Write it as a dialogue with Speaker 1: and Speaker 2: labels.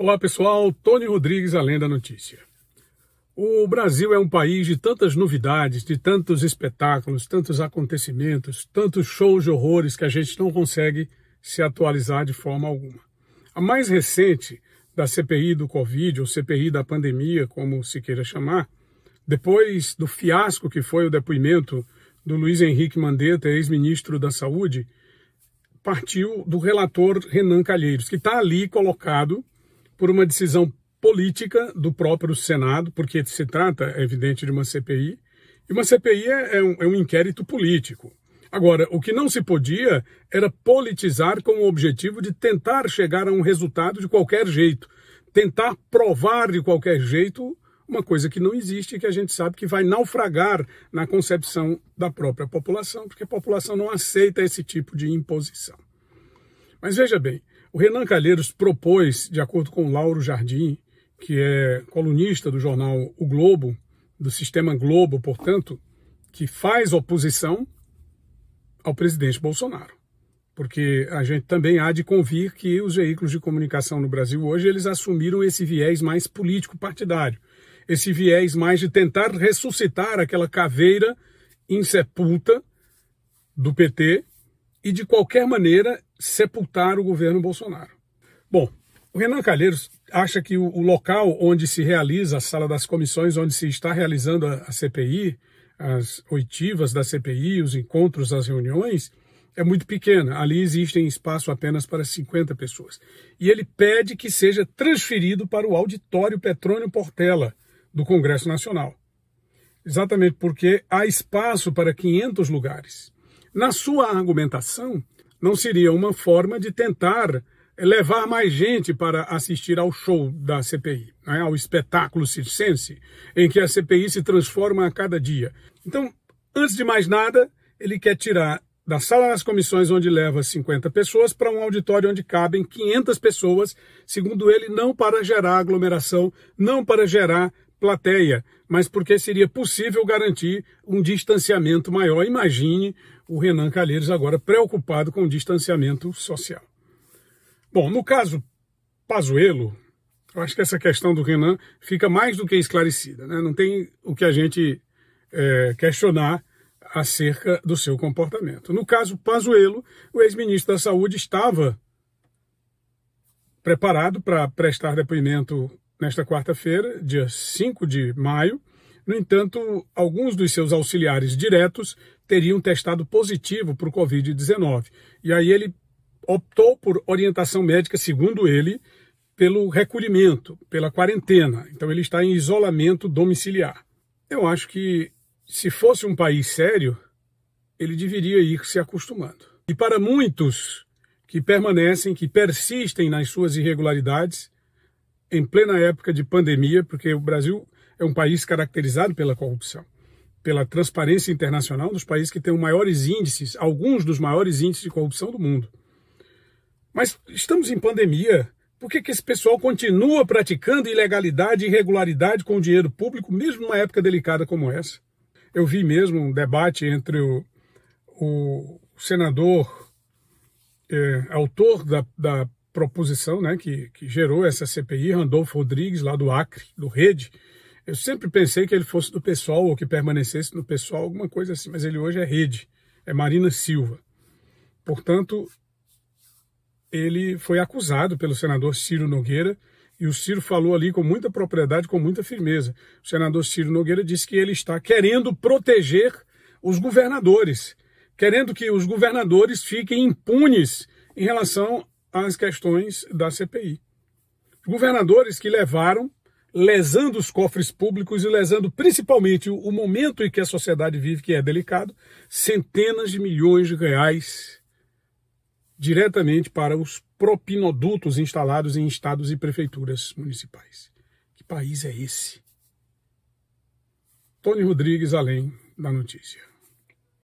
Speaker 1: Olá pessoal, Tony Rodrigues, Além da Notícia. O Brasil é um país de tantas novidades, de tantos espetáculos, tantos acontecimentos, tantos shows de horrores que a gente não consegue se atualizar de forma alguma. A mais recente da CPI do Covid, ou CPI da pandemia, como se queira chamar, depois do fiasco que foi o depoimento do Luiz Henrique Mandetta, ex-ministro da Saúde, partiu do relator Renan Calheiros, que está ali colocado por uma decisão política do próprio Senado, porque se trata, é evidente, de uma CPI, e uma CPI é, é, um, é um inquérito político. Agora, o que não se podia era politizar com o objetivo de tentar chegar a um resultado de qualquer jeito, tentar provar de qualquer jeito uma coisa que não existe e que a gente sabe que vai naufragar na concepção da própria população, porque a população não aceita esse tipo de imposição. Mas veja bem, o Renan Calheiros propôs, de acordo com Lauro Jardim, que é colunista do jornal O Globo, do sistema Globo, portanto, que faz oposição ao presidente Bolsonaro. Porque a gente também há de convir que os veículos de comunicação no Brasil hoje eles assumiram esse viés mais político partidário, esse viés mais de tentar ressuscitar aquela caveira insepulta do PT e, de qualquer maneira, sepultar o governo Bolsonaro. Bom, o Renan Calheiros acha que o, local onde se realiza a sala das comissões, onde se está realizando a, CPI, as oitivas da CPI, os encontros, as reuniões, é muito pequena. Ali existem espaço apenas para 50 pessoas. E ele pede que seja transferido para o auditório Petrônio Portela do Congresso Nacional. Exatamente porque há espaço para 500 lugares. Na sua argumentação, não seria uma forma de tentar levar mais gente para assistir ao show da CPI, né, ao espetáculo circense, em que a CPI se transforma a cada dia. Então, antes de mais nada, ele quer tirar da sala das comissões, onde leva 50 pessoas, para um auditório onde cabem 500 pessoas, segundo ele, não para gerar aglomeração, não para gerar plateia, mas porque seria possível garantir um distanciamento maior. Imagine o Renan Calheiros agora preocupado com o distanciamento social. Bom, no caso Pazuello, eu acho que essa questão do Renan fica mais do que esclarecida. Né? Não tem o que a gente é, questionar acerca do seu comportamento. No caso Pazuello, o ex-ministro da Saúde estava preparado para prestar depoimento nesta quarta-feira, dia 5 de maio. No entanto, alguns dos seus auxiliares diretos teriam testado positivo para o Covid-19. E aí ele optou por orientação médica, segundo ele, pelo recolhimento, pela quarentena. Então ele está em isolamento domiciliar. Eu acho que se fosse um país sério, ele deveria ir se acostumando. E para muitos que permanecem, que persistem nas suas irregularidades, em plena época de pandemia, porque o Brasil é um país caracterizado pela corrupção, pela transparência internacional, um dos países que tem os maiores índices, alguns dos maiores índices de corrupção do mundo. Mas estamos em pandemia. Por que, que esse pessoal continua praticando ilegalidade e irregularidade com o dinheiro público, mesmo numa época delicada como essa? Eu vi mesmo um debate entre o, o senador, é, autor da, da proposição né, que, que gerou essa CPI, Randolfo Rodrigues, lá do Acre, do Rede, eu sempre pensei que ele fosse do pessoal ou que permanecesse no pessoal, alguma coisa assim, mas ele hoje é rede, é Marina Silva. Portanto, ele foi acusado pelo senador Ciro Nogueira e o Ciro falou ali com muita propriedade, com muita firmeza. O senador Ciro Nogueira disse que ele está querendo proteger os governadores, querendo que os governadores fiquem impunes em relação as questões da CPI. Governadores que levaram, lesando os cofres públicos e lesando principalmente o momento em que a sociedade vive, que é delicado, centenas de milhões de reais diretamente para os propinodutos instalados em estados e prefeituras municipais. Que país é esse? Tony Rodrigues, além da notícia.